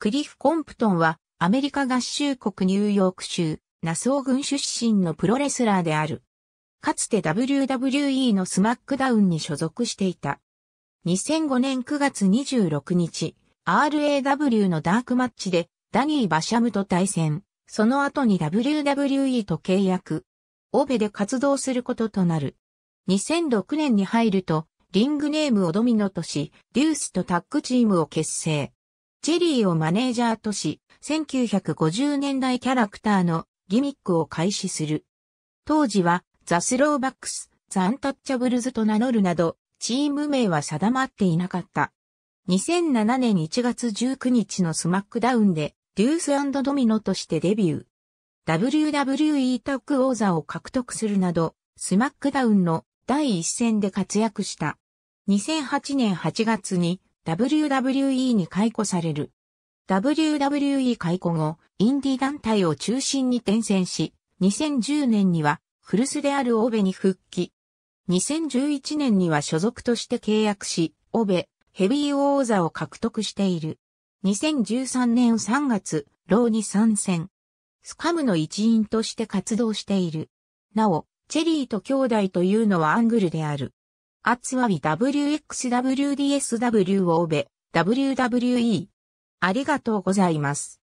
クリフ・コンプトンは、アメリカ合衆国ニューヨーク州、ナソー郡出身のプロレスラーである。かつて WWE のスマックダウンに所属していた。2005年9月26日、RAW のダークマッチで、ダニー・バシャムと対戦。その後に WWE と契約。オベで活動することとなる。2006年に入ると、リングネームをドミノとし、デュースとタッグチームを結成。ジェリーをマネージャーとし、1950年代キャラクターのギミックを開始する。当時は、ザ・スローバックス、ザ・アンタッチャブルズと名乗るなど、チーム名は定まっていなかった。2007年1月19日のスマックダウンで、デュースドミノとしてデビュー。WWE タッグ王座を獲得するなど、スマックダウンの第一戦で活躍した。2008年8月に WWE に解雇される。WWE 解雇後、インディ団体を中心に転戦し、2010年には古巣であるオベに復帰。2011年には所属として契約し、オベ、ヘビー王座を獲得している。2013年3月、ローに参戦。スカムの一員として活動している。なお、チェリーと兄弟というのはアングルである。アツワビ WXWDSW オーベ WWE。ありがとうございます。